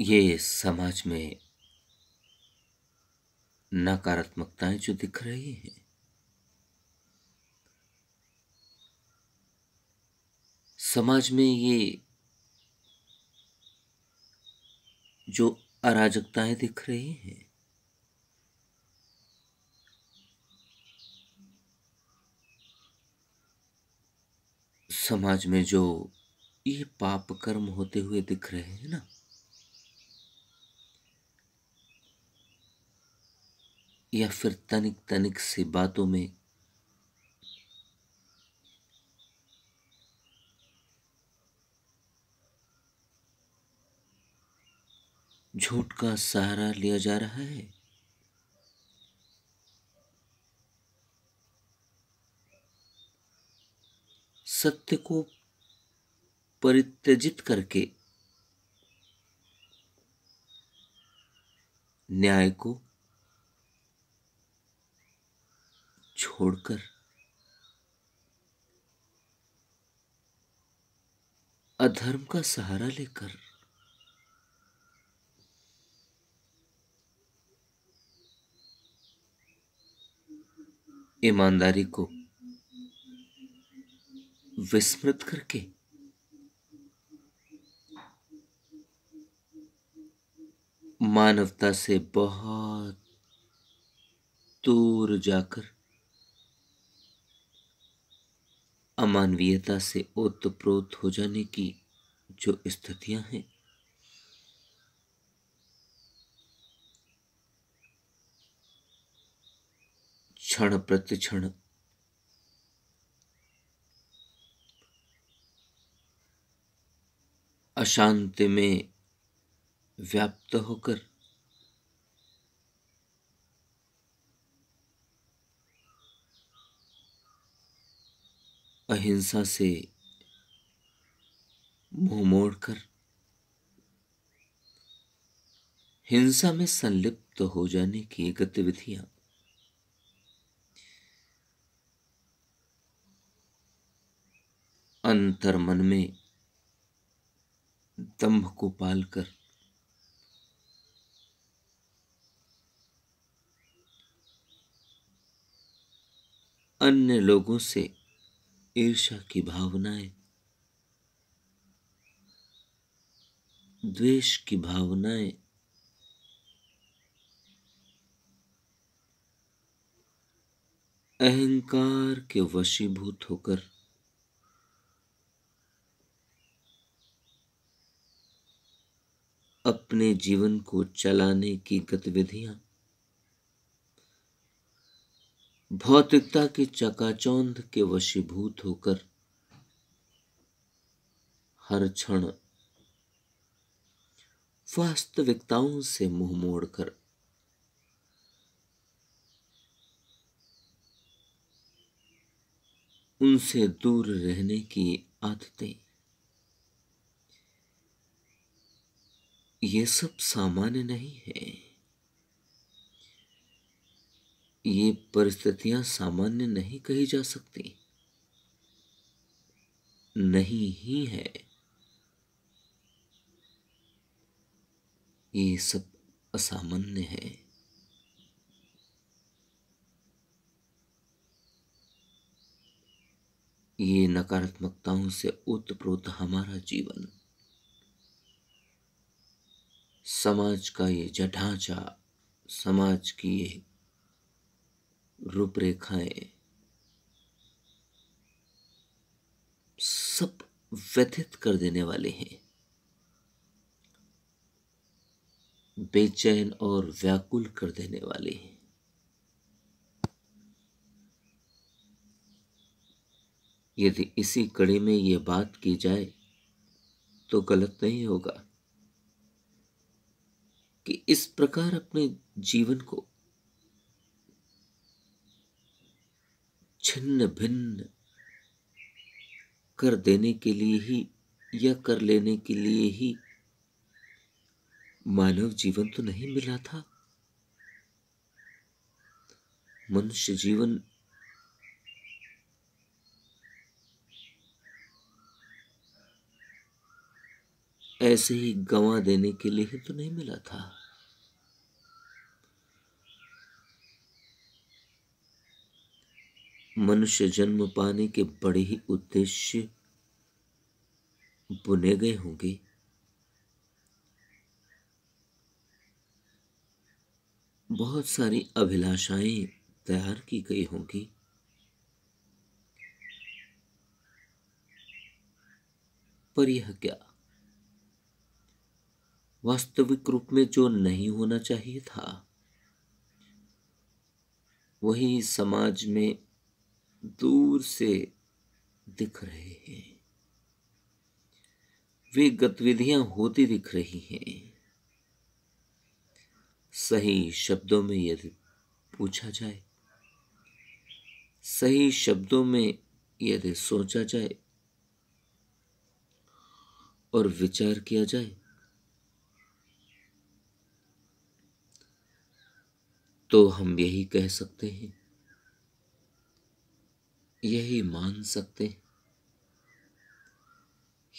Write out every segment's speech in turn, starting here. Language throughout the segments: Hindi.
ये समाज में नकारात्मकताएं जो दिख रही हैं समाज में ये जो अराजकताएं दिख रही हैं समाज में जो ये पाप कर्म होते हुए दिख रहे हैं ना या फिर तनिक तनिक से बातों में झूठ का सहारा लिया जा रहा है सत्य को परित्यजित करके न्याय को छोड़कर अधर्म का सहारा लेकर ईमानदारी को विस्मृत करके मानवता से बहुत दूर जाकर अमानवीयता से ओतप्रोत हो जाने की जो स्थितियां हैं क्षण प्रतिक्षण अशांति में व्याप्त होकर अहिंसा से मुंह मोड़कर हिंसा में संलिप्त तो हो जाने की गतिविधियां अंतर मन में दम्भ को पालकर अन्य लोगों से ईर्षा की भावनाएं द्वेष की भावनाएं अहंकार के वशीभूत होकर अपने जीवन को चलाने की गतिविधियां भौतिकता के चकाचौंध के वशीभूत होकर हर क्षण वास्तविकताओं से मुंह मोड़कर उनसे दूर रहने की आदतें ये सब सामान्य नहीं है ये परिस्थितियां सामान्य नहीं कही जा सकती नहीं ही है ये सब असामान्य है ये नकारात्मकताओं से उत्प्रोत हमारा जीवन समाज का ये जढांचा समाज की ये रूपरेखाएं सब व्यथित कर देने वाले हैं बेचैन और व्याकुल कर देने वाले हैं यदि इसी कड़ी में ये बात की जाए तो गलत नहीं होगा कि इस प्रकार अपने जीवन को छिन्न भिन्न कर देने के लिए ही या कर लेने के लिए ही मानव जीवन तो नहीं मिला था मनुष्य जीवन ऐसे ही गवा देने के लिए ही तो नहीं मिला था मनुष्य जन्म पाने के बड़े ही उद्देश्य बुने गए होंगे बहुत सारी अभिलाषाएं तैयार की गई होंगी पर यह क्या वास्तविक रूप में जो नहीं होना चाहिए था वही समाज में दूर से दिख रहे हैं वे गतिविधियां होती दिख रही हैं सही शब्दों में यदि पूछा जाए सही शब्दों में यदि सोचा जाए और विचार किया जाए तो हम यही कह सकते हैं यही मान सकते हैं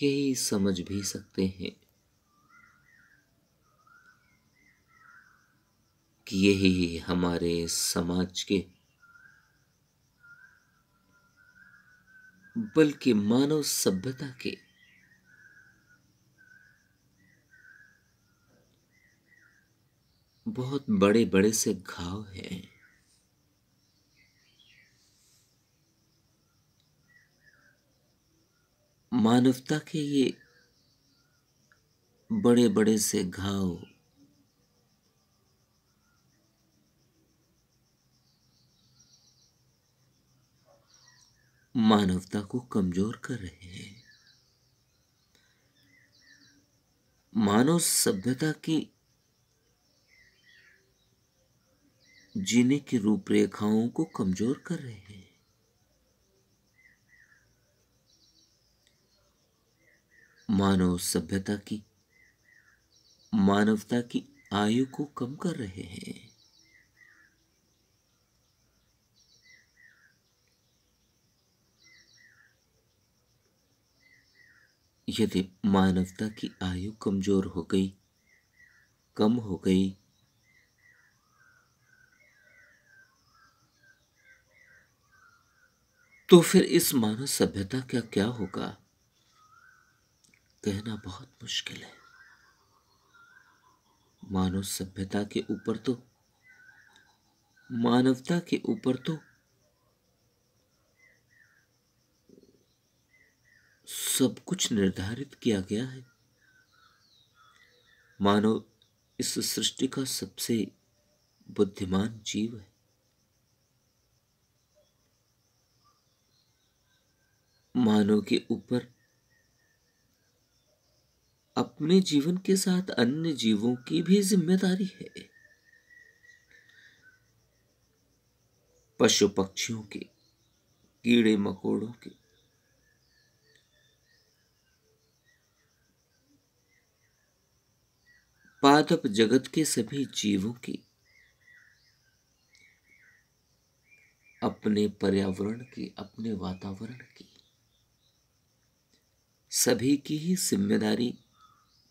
यही समझ भी सकते हैं कि यही हमारे समाज के बल्कि मानव सभ्यता के बहुत बड़े बड़े से घाव हैं मानवता के ये बड़े बड़े से घाव मानवता को कमजोर कर रहे हैं मानव सभ्यता की जीने की रूपरेखाओं को कमजोर कर रहे हैं मानव सभ्यता की मानवता की आयु को कम कर रहे हैं यदि मानवता की आयु कमजोर हो गई कम हो गई तो फिर इस मानव सभ्यता का क्या होगा कहना बहुत मुश्किल है मानव सभ्यता के ऊपर तो मानवता के ऊपर तो सब कुछ निर्धारित किया गया है मानव इस सृष्टि का सबसे बुद्धिमान जीव है मानव के ऊपर अपने जीवन के साथ अन्य जीवों की भी जिम्मेदारी है पशु पक्षियों की कीड़े मकोड़ों की पादप जगत के सभी जीवों की अपने पर्यावरण की अपने वातावरण की सभी की ही जिम्मेदारी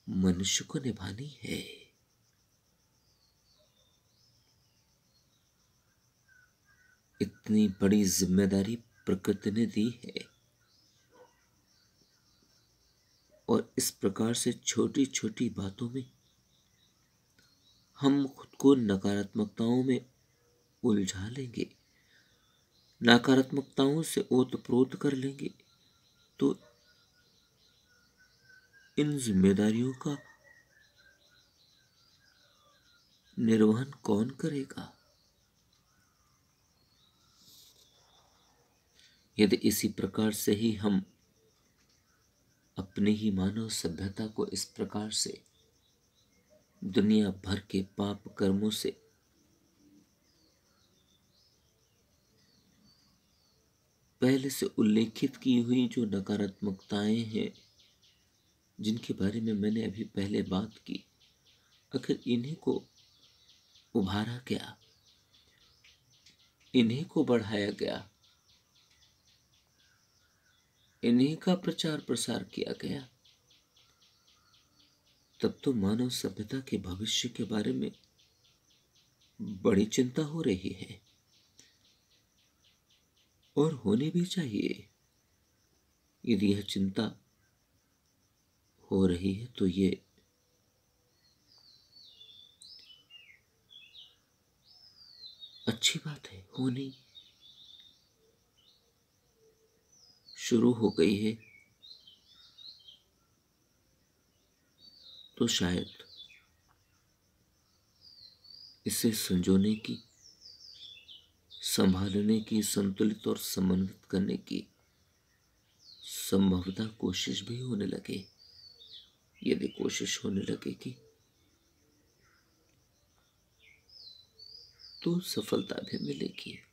मनुष्य को निभानी है इतनी बड़ी जिम्मेदारी प्रकृति ने दी है और इस प्रकार से छोटी छोटी बातों में हम खुद को नकारात्मकताओं में उलझा लेंगे नकारात्मकताओं से ओतप्रोत कर लेंगे तो इन जिम्मेदारियों का निर्वहन कौन करेगा यदि इसी प्रकार से ही हम अपनी ही मानव सभ्यता को इस प्रकार से दुनिया भर के पाप कर्मों से पहले से उल्लेखित की हुई जो नकारात्मकताएं हैं जिनके बारे में मैंने अभी पहले बात की आखिर इन्हीं को उभारा गया इन्हीं को बढ़ाया गया इन्हीं का प्रचार प्रसार किया गया तब तो मानव सभ्यता के भविष्य के बारे में बड़ी चिंता हो रही है और होनी भी चाहिए यदि यह चिंता हो रही है तो ये अच्छी बात है होनी शुरू हो गई है तो शायद इसे संजोने की संभालने की संतुलित और समन्वित करने की संभवतः कोशिश भी होने लगे यदि कोशिश होने लगेगी तो सफलता भी मिलेगी